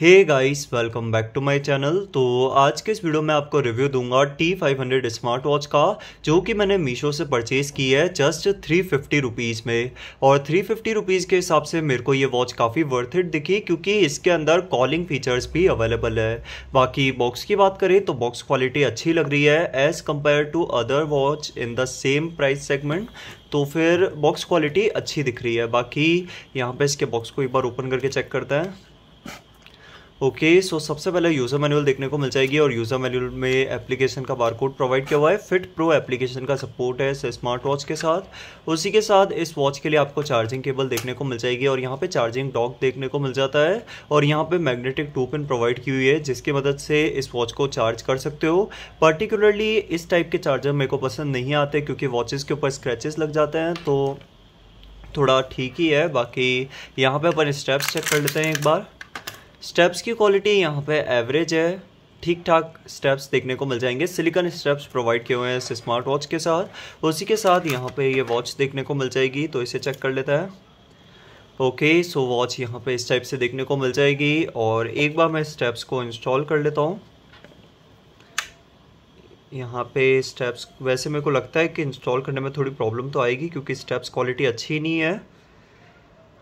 hey guys welcome back to my channel तो आज के इस वीडियो में आपको रिव्यू दूंगा T500 स्मार्ट वॉच का जो कि मैंने मीशो से परचेज़ की है जस्ट थ्री फिफ्टी रुपीज़ में और थ्री फिफ्टी रुपीज़ के हिसाब से मेरे को ये वॉच काफ़ी वर्थ इट दिखी क्योंकि इसके अंदर कॉलिंग फीचर्स भी अवेलेबल है बाकी बॉक्स की बात करें तो बॉक्स क्वालिटी अच्छी लग रही है as compare to other watch in the same price segment तो फिर बॉक्स क्वालिटी अच्छी दिख रही है बाकी यहाँ पर इसके बॉक्स को एक बार ओपन करके चेक करते हैं ओके okay, सो so सबसे पहले यूज़र मैनुअल देखने को मिल जाएगी और यूज़र मैनुअल में एप्लीकेशन का बारकोड प्रोवाइड किया हुआ है फिट प्रो एप्लीकेशन का सपोर्ट है स्मार्ट वॉच के साथ उसी के साथ इस वॉच के लिए आपको चार्जिंग केबल देखने को मिल जाएगी और यहाँ पे चार्जिंग डॉक देखने को मिल जाता है और यहाँ पे मैग्नेटिक टू पिन प्रोवाइड की हुई है जिसकी मदद से इस वॉच को चार्ज कर सकते हो पर्टिकुलरली इस टाइप के चार्जर मेरे को पसंद नहीं आते क्योंकि वॉचेज़ के ऊपर स्क्रैचेस लग जाते हैं तो थोड़ा ठीक ही है बाकी यहाँ पे अपन स्टेप्स चेक कर लेते हैं एक बार स्टेप्स की क्वालिटी यहाँ पे एवरेज है ठीक ठाक स्टेप्स देखने को मिल जाएंगे सिलिकॉन स्टेप्स प्रोवाइड किए हुए हैं इस स्मार्ट वॉच के साथ उसी के साथ यहाँ पे ये वॉच देखने को मिल जाएगी तो इसे चेक कर लेता है ओके सो वॉच यहाँ पे इस टाइप से देखने को मिल जाएगी और एक बार मैं स्टेप्स को इंस्टॉल कर लेता हूँ यहाँ पे स्टेप्स वैसे मेरे को लगता है कि इंस्टॉल करने में थोड़ी प्रॉब्लम तो आएगी क्योंकि स्टेप्स क्वालिटी अच्छी नहीं है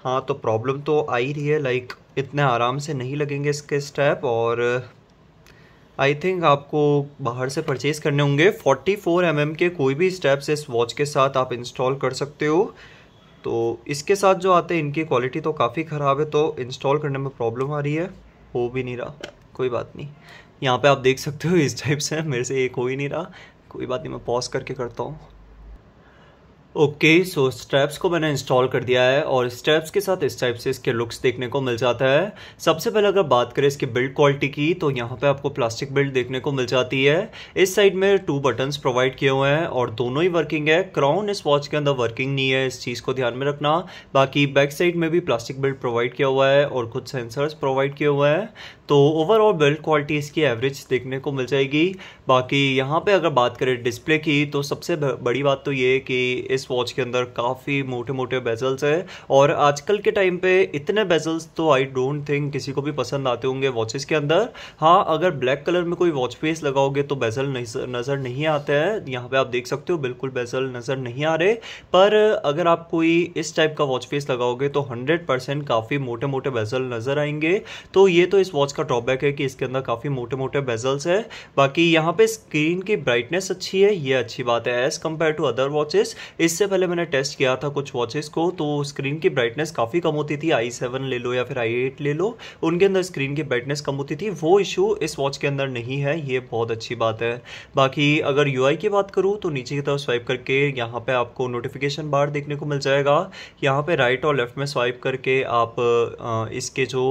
हाँ तो प्रॉब्लम तो आ ही रही है लाइक इतने आराम से नहीं लगेंगे इसके स्टेप और आई uh, थिंक आपको बाहर से परचेज़ करने होंगे 44 फोर mm के कोई भी स्टेप्स इस वॉच के साथ आप इंस्टॉल कर सकते हो तो इसके साथ जो आते हैं इनकी क्वालिटी तो काफ़ी ख़राब है तो इंस्टॉल करने में प्रॉब्लम आ रही है हो भी नहीं रहा कोई बात नहीं यहाँ पे आप देख सकते हो इस टाइप से मेरे से एक हो ही नहीं रहा कोई बात नहीं मैं पॉज करके करता हूँ ओके सो स्टेप्स को मैंने इंस्टॉल कर दिया है और स्टेप्स के साथ इस टाइप से इसके लुक्स देखने को मिल जाता है सबसे पहले अगर बात करें इसकी बिल्ड क्वालिटी की तो यहाँ पे आपको प्लास्टिक बिल्ड देखने को मिल जाती है इस साइड में टू बटन्स प्रोवाइड किए हुए हैं और दोनों ही वर्किंग है क्राउन इस वॉच के अंदर वर्किंग नहीं है इस चीज़ को ध्यान में रखना बाकी बैक साइड में भी प्लास्टिक बिल्ड प्रोवाइड किया हुआ है और कुछ सेंसर्स प्रोवाइड किए हुए हैं तो ओवरऑल बिल्ड क्वालिटी इसकी एवरेज देखने को मिल जाएगी बाकी यहाँ पे अगर बात करें डिस्प्ले की तो सबसे बड़ी बात तो ये कि इस वॉच के अंदर काफ़ी मोटे मोटे बेजल्स हैं और आजकल के टाइम पे इतने बेजल्स तो आई डोंट थिंक किसी को भी पसंद आते होंगे वॉचेस के अंदर हाँ अगर ब्लैक कलर में कोई वॉच फेस लगाओगे तो बेजल नज़र नहीं आते हैं यहाँ पर आप देख सकते हो बिल्कुल बेजल नज़र नहीं आ रहे पर अगर आप कोई इस टाइप का वॉच फेस लगाओगे तो हंड्रेड काफ़ी मोटे मोटे बेजल नज़र आएंगे तो ये तो इस वॉच इसका ड्रॉबैक है कि इसके अंदर काफ़ी मोटे मोटे बेजल्स है बाकी यहाँ पे स्क्रीन की ब्राइटनेस अच्छी है ये अच्छी बात है as compare to other watches इससे पहले मैंने टेस्ट किया था कुछ वॉचेस को तो स्क्रीन की ब्राइटनेस काफ़ी कम होती थी आई सेवन ले लो या फिर आई एट ले लो उनके अंदर स्क्रीन की ब्राइटनेस कम होती थी वो इशू इस वॉच के अंदर नहीं है ये बहुत अच्छी बात है बाकी अगर यू की बात करूँ तो नीचे की तरफ स्वाइप करके यहाँ पर आपको नोटिफिकेशन बार देखने को मिल जाएगा यहाँ पर राइट और लेफ्ट में स्वाइप करके आप इसके जो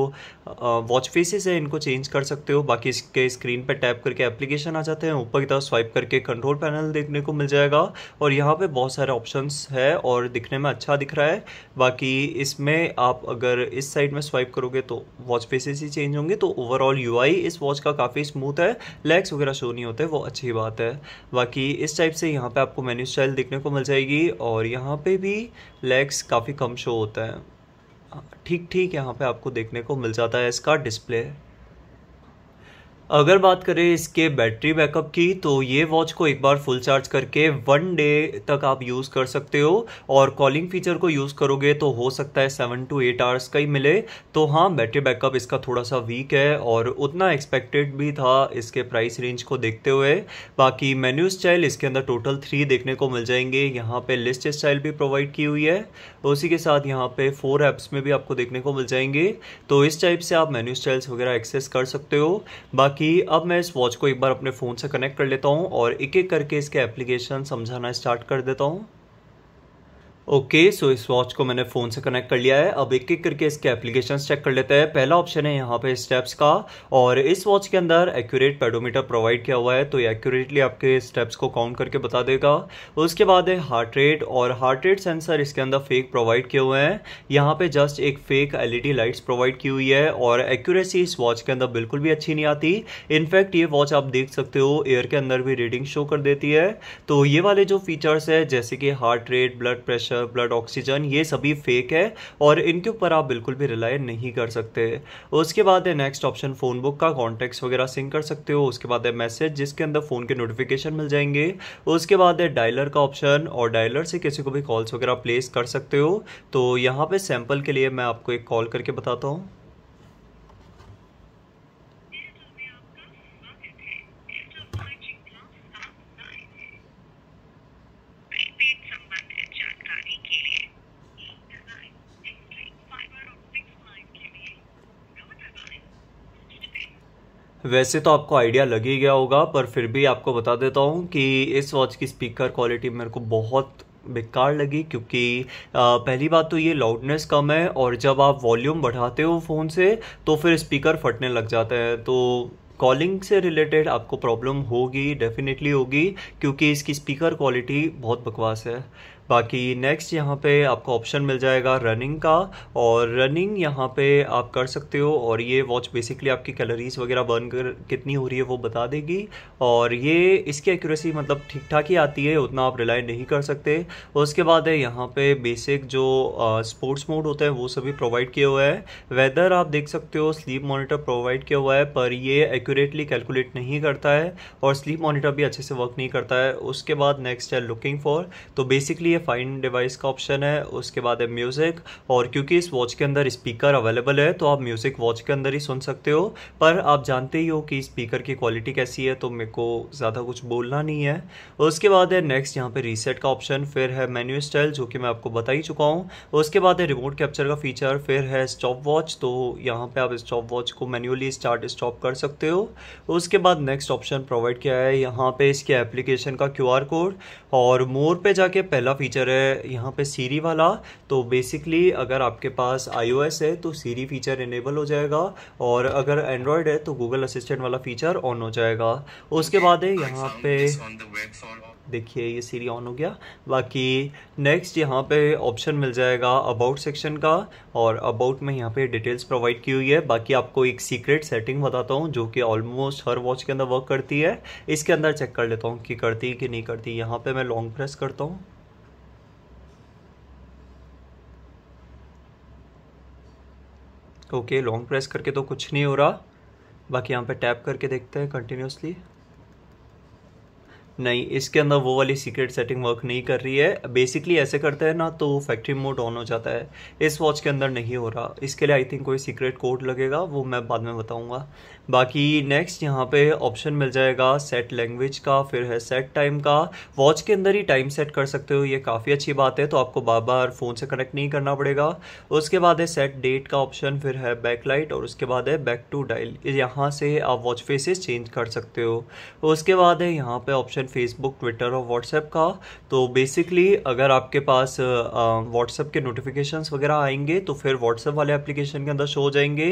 वॉच फेसेस है इनको चेंज कर सकते हो बाकी इसके स्क्रीन पर टैप करके एप्लीकेशन आ जाते हैं ऊपर की तरफ स्वाइप करके कंट्रोल पैनल देखने को मिल जाएगा और यहाँ पे बहुत सारे ऑप्शंस है और दिखने में अच्छा दिख रहा है बाकी इसमें आप अगर इस साइड में स्वाइप करोगे तो वॉच फेसेस ही चेंज होंगे तो ओवरऑल यू इस वॉच का काफ़ी स्मूथ है लेग्स वगैरह शो नहीं होते वो अच्छी बात है बाकी इस टाइप से यहाँ पर आपको मेन्यू स्टाइल देखने को मिल जाएगी और यहाँ पर भी लैग्स काफ़ी कम शो होता है ठीक ठीक यहाँ पे आपको देखने को मिल जाता है इसका डिस्प्ले अगर बात करें इसके बैटरी बैकअप की तो ये वॉच को एक बार फुल चार्ज करके वन डे तक आप यूज़ कर सकते हो और कॉलिंग फीचर को यूज़ करोगे तो हो सकता है सेवन टू एट आवर्स का ही मिले तो हाँ बैटरी बैकअप इसका थोड़ा सा वीक है और उतना एक्सपेक्टेड भी था इसके प्राइस रेंज को देखते हुए बाकी मेन्यू स्टाइल इसके अंदर टोटल थ्री देखने को मिल जाएंगे यहाँ पर लिस्ट स्टाइल भी प्रोवाइड की हुई है उसी के साथ यहाँ पर फोर ऐप्स में भी आपको देखने को मिल जाएंगे तो इस टाइप से आप मेन्यू स्टाइल्स वगैरह एक्सेस कर सकते हो बाकी बाकी अब मैं इस वॉच को एक बार अपने फ़ोन से कनेक्ट कर लेता हूँ और एक एक करके इसके एप्लीकेशन समझाना स्टार्ट कर देता हूँ ओके okay, सो so इस वॉच को मैंने फ़ोन से कनेक्ट कर लिया है अब एक एक करके इसके एप्लीकेशन चेक कर लेते हैं पहला ऑप्शन है यहाँ पे स्टेप्स का और इस वॉच के अंदर एक्यूरेट पेडोमीटर प्रोवाइड किया हुआ है तो ये एक्यूरेटली आपके स्टेप्स को काउंट करके बता देगा उसके बाद है हार्ट रेट और हार्ट रेट सेंसर इसके अंदर फेक प्रोवाइड किए हुए हैं यहाँ पर जस्ट एक फेक एल लाइट्स प्रोवाइड की हुई है और एक्यूरेसी इस वॉच के अंदर बिल्कुल भी अच्छी नहीं आती इनफैक्ट ये वॉच आप देख सकते हो एयर के अंदर भी रीडिंग शो कर देती है तो ये वाले जो फीचर्स है जैसे कि heart rate blood pressure pressure blood oxygen ये सभी फेक है और इनके ऊपर आप बिल्कुल भी रिलाई नहीं कर सकते उसके बाद है नेक्स्ट ऑप्शन फ़ोन बुक का कॉन्टैक्ट्स वगैरह सिंक कर सकते हो उसके बाद है मैसेज जिसके अंदर फ़ोन के नोटिफिकेशन मिल जाएंगे उसके बाद है डायलर का ऑप्शन और डायलर से किसी को भी कॉल्स वगैरह प्लेस कर सकते हो तो यहाँ पर सैम्पल के लिए मैं आपको एक कॉल करके बताता हूँ वैसे तो आपको आइडिया लग ही गया होगा पर फिर भी आपको बता देता हूँ कि इस वॉच की स्पीकर क्वालिटी मेरे को बहुत बेकार लगी क्योंकि आ, पहली बात तो ये लाउडनेस कम है और जब आप वॉल्यूम बढ़ाते हो फ़ोन से तो फिर स्पीकर फटने लग जाते हैं तो कॉलिंग से रिलेटेड आपको प्रॉब्लम होगी डेफिनेटली होगी क्योंकि इसकी स्पीकर क्वालिटी बहुत बकवास है बाकी नेक्स्ट यहाँ पे आपको ऑप्शन मिल जाएगा रनिंग का और रनिंग यहाँ पे आप कर सकते हो और ये वॉच बेसिकली आपकी कैलोरीज वगैरह बर्न कर कितनी हो रही है वो बता देगी और ये इसकी एक्यूरेसी मतलब ठीक ठाक ही आती है उतना आप रिलाई नहीं कर सकते उसके बाद है यहाँ पे बेसिक जो स्पोर्ट्स मोड होता है वो सभी प्रोवाइड किया हुआ है वेदर आप देख सकते हो स्लीप मोनिटर प्रोवाइड किया हुआ है पर ये एक्यूरेटली कैलकुलेट नहीं करता है और स्लीप मोनिटर भी अच्छे से वर्क नहीं करता है उसके बाद नेक्स्ट है लुकिंग फॉर तो बेसिकली ये फाइन डिवाइस का ऑप्शन है उसके बाद है म्यूज़िक और क्योंकि इस वॉच के अंदर स्पीकर अवेलेबल है तो आप म्यूज़िक वॉच के अंदर ही सुन सकते हो पर आप जानते ही हो कि स्पीकर की क्वालिटी कैसी है तो मेरे को ज़्यादा कुछ बोलना नहीं है उसके बाद है नेक्स्ट यहाँ पर रीसेट का ऑप्शन फिर है मेन्यू स्टाइल जो कि मैं आपको बता ही चुका हूँ उसके बाद है रिमोट कैप्चर का फीचर फिर है स्टॉप वॉच तो यहाँ पर आप स्टॉप वॉच को मैन्युअली स्टार्ट स्टॉप कर सकते हो उसके बाद नेक्स्ट ऑप्शन प्रोवाइड किया है यहाँ पे इसके एप्लीकेशन का क्यू कोड और मोर पे जाके पहला फीचर फीचर है यहाँ पे सीरी वाला तो बेसिकली अगर आपके पास आईओएस है तो सीरी फीचर इनेबल हो जाएगा और अगर एंड्रॉयड है तो गूगल असिस्टेंट वाला फीचर ऑन हो जाएगा उसके बाद है यहाँ पे देखिए ये सीरी ऑन हो गया बाकी नेक्स्ट यहाँ पे ऑप्शन मिल जाएगा अबाउट सेक्शन का और अबाउट में यहाँ पे डिटेल्स प्रोवाइड की हुई है बाकी आपको एक सीक्रेट सेटिंग बताता हूँ जो कि ऑलमोस्ट हर वॉच के अंदर वर्क करती है इसके अंदर चेक कर लेता हूँ कि करती कि नहीं करती यहाँ पे मैं लॉन्ग प्रेस करता हूँ ओके लॉन्ग प्रेस करके तो कुछ नहीं हो रहा बाकी यहाँ पे टैप करके देखते हैं कंटिन्यूसली नहीं इसके अंदर वो वाली सीक्रेट सेटिंग वर्क नहीं कर रही है बेसिकली ऐसे करते हैं ना तो फैक्ट्री मोड ऑन हो जाता है इस वॉच के अंदर नहीं हो रहा इसके लिए आई थिंक कोई सीक्रेट कोड लगेगा वो मैं बाद में बताऊंगा बाकी नेक्स्ट यहाँ पे ऑप्शन मिल जाएगा सेट लैंग्वेज का फिर है सेट टाइम का वॉच के अंदर ही टाइम सेट कर सकते हो ये काफ़ी अच्छी बात है तो आपको बार बार फ़ोन से कनेक्ट नहीं करना पड़ेगा उसके बाद है सेट डेट का ऑप्शन फिर है बैकलाइट और उसके बाद है बैक टू डायल यहाँ से आप वॉच फेसेस चेंज कर सकते हो उसके बाद है यहाँ पर ऑप्शन फेसबुक ट्विटर और व्हाट्सएप का तो बेसिकली अगर आपके पास व्हाट्सएप के नोटिफिकेशन वगैरह आएंगे तो फिर व्हाट्सएप वाले एप्लीकेशन के अंदर शो हो जाएंगे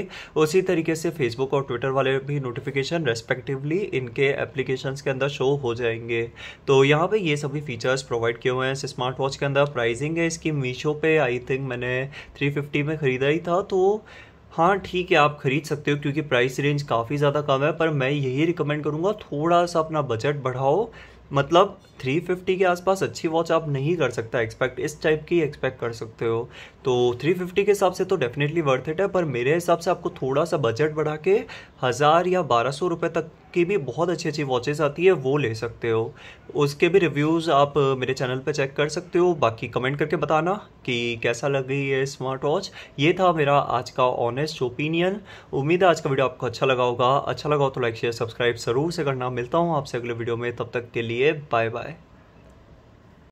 उसी तरीके से फेसबुक और ट्विटर वाले भी नोटिफिकेशन रेस्पेक्टिवली इनके एप्लीकेशन के अंदर शो हो जाएंगे तो यहाँ पे ये सभी फीचर्स प्रोवाइड किए हुए हैं इस स्मार्ट वॉच के अंदर प्राइसिंग है इसकी मीशो पे आई थिंक मैंने थ्री में ख़रीदा ही था तो हाँ ठीक है आप खरीद सकते हो क्योंकि प्राइस रेंज काफ़ी ज़्यादा कम है पर मैं यही रिकमेंड करूँगा थोड़ा सा अपना बजट बढ़ाओ मतलब 350 के आसपास अच्छी वॉच आप नहीं कर सकता एक्सपेक्ट इस टाइप की एक्सपेक्ट कर सकते हो तो 350 के हिसाब से तो डेफिनेटली वर्थ इट है पर मेरे हिसाब से आपको थोड़ा सा बजट बढ़ा के हज़ार या बारह सौ रुपये तक की भी बहुत अच्छी अच्छी वॉचेज़ आती है वो ले सकते हो उसके भी रिव्यूज़ आप मेरे चैनल पर चेक कर सकते हो बाकी कमेंट करके बताना कि कैसा लगी ये स्मार्ट वॉच ये था मेरा आज का ऑनेस्ट ओपिनियन उम्मीद है आज का वीडियो आपको अच्छा लगा होगा अच्छा लगा हो तो लाइक शेयर सब्सक्राइब ज़रूर से करना मिलता हूँ आपसे अगले वीडियो में तब तक के लिए बाय बाय